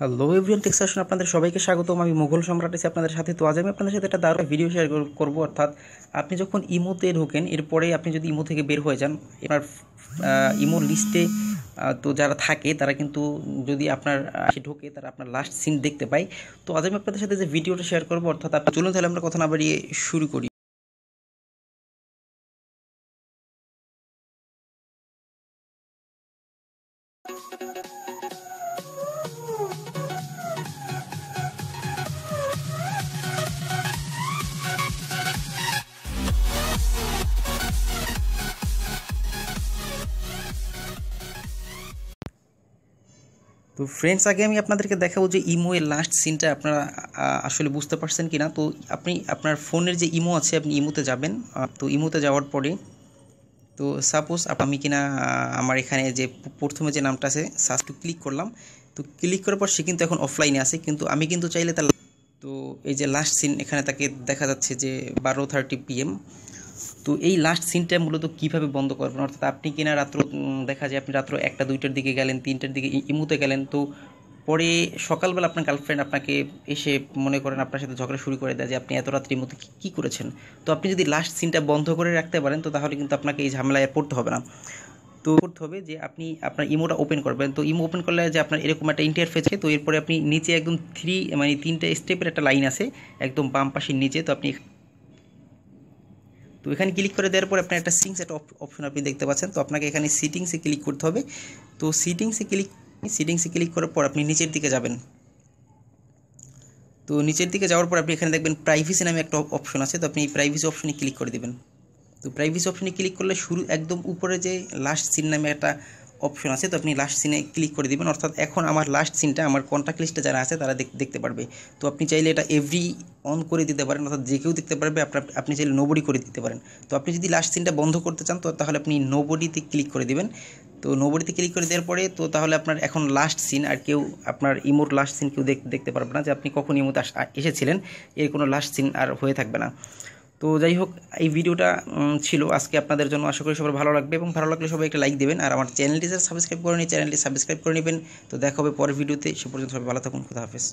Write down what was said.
hello everyone টেক্সাসন আপনাদের সবাইকে স্বাগতম আমি মুঘল সম্রাট আছি আপনাদের সাথে তো আজ আমি আপনাদের সাথে একটা দারুণ ভিডিও শেয়ার করবো অর্থাৎ আপনি যখন ইমোতে ঢোকেন এরপরে আপনি যদি ইমো থেকে বের হয়ে যান আপনার ইমোর লিস্টে তো যারা থাকে তারা কিন্তু যদি আপনার ঢোকে তারা আপনার লাস্ট সিন দেখতে পায় তো আজ আমি আপনাদের সাথে যে ভিডিওটা শেয়ার করবো অর্থাৎ আপনি চলুন তাহলে আমরা কথা না বাড়িয়ে শুরু করি তো ফ্রেন্ডস আগে আমি আপনাদেরকে দেখাবো যে ইমো এর লাস্ট সিনটা আপনারা আসলে বুঝতে পারছেন কি না তো আপনি আপনার ফোনের যে ইমো আছে আপনি ইমোতে যাবেন তো ইমোতে যাওয়ার পরে তো সাপোজ আমি কিনা আমার এখানে যে প্রথমে যে নামটা আছে সাস্টু ক্লিক করলাম তো ক্লিক করার পর সে কিন্তু এখন অফলাইনে আছে কিন্তু আমি কিন্তু চাইলে তার তো এই যে লাস্ট সিন এখানে তাকে দেখা যাচ্ছে যে বারো থার্টি পিএম তো এই লাস্ট সিনটা মূলত কীভাবে বন্ধ করবেন অর্থাৎ আপনি কিনা রাত্র দেখা যায় আপনি রাত্র একটা দুইটার দিকে গেলেন তিনটার দিকে ইমুতে গেলেন তো পরে সকালবেলা আপনার গার্লফ্রেন্ড আপনাকে এসে মনে করেন আপনার সাথে ঝগড়া শুরু করে দেয় যে আপনি এত রাত্রির মধ্যে কী করেছেন তো আপনি যদি লাস্ট সিনটা বন্ধ করে রাখতে পারেন তো তাহলে কিন্তু আপনাকে এই ঝামেলায় পড়তে হবে না তো করতে হবে যে আপনি আপনার ইমোটা ওপেন করবেন তো ইমো ওপেন করলে যে আপনার এরকম একটা ইন্টারফেস তো এরপরে আপনি নিচে একদম থ্রি মানে তিনটা স্টেপের একটা লাইন আছে একদম বাম পাশের নিচে তো আপনি তো এখানে ক্লিক করে দেওয়ার পর আপনার একটা সিটিংস একটা অপশন আপনি দেখতে পাচ্ছেন তো আপনাকে এখানে সিটিংসে ক্লিক করতে হবে তো সিটিংসে ক্লিক সিটিংসে ক্লিক করার পর আপনি নিচের দিকে যাবেন তো নিচের দিকে যাওয়ার পর আপনি এখানে দেখবেন প্রাইভেসি নামে একটা অপশন আছে তো আপনি এই প্রাইভেসি অপশনে ক্লিক করে দেবেন তো প্রাইভেসি অপশনে ক্লিক করলে শুরু একদম উপরে যে লাস্ট সিন নামে একটা অপশন আছে তো আপনি লাস্ট সিনে ক্লিক করে দেবেন অর্থাৎ এখন আমার লাস্ট সিনটা আমার কন্ট্যাক্ট লিস্টে যারা আছে তারা দেখতে পারবে তো আপনি চাইলে এটা এভরি অন করে দিতে পারেন অর্থাৎ যে কেউ দেখতে পারবে আপনার আপনি চাইলে নোবডি করে দিতে পারেন তো আপনি যদি লাস্ট সিনটা বন্ধ করতে চান তো তাহলে আপনি নোবডিতে ক্লিক করে দেবেন তো নোবডিতে ক্লিক করে দেওয়ার পরে তো তাহলে আপনার এখন লাস্ট সিন আর কেউ আপনার ইমোর লাস্ট সিন কেউ দেখতে পারবে না যে আপনি কখন ইমোতে এসেছিলেন এর কোনো লাস্ট সিন আর হয়ে থাকবে না তো যাই হোক এই ভিডিওটা ছিল আজকে আপনাদের জন্য আশা করি সবার ভালো লাগবে এবং ভালো লাগলে সবাই একটা লাইক দেবেন আর আমার চ্যানেলটি যারা সাবস্ক্রাইব করেনি চ্যানেলটি সাবস্ক্রাইব করে নেবেন তো দেখা হবে পরের ভিডিওতে সে পর্যন্ত সবাই ভালো থাকুন খুদা হাফেজ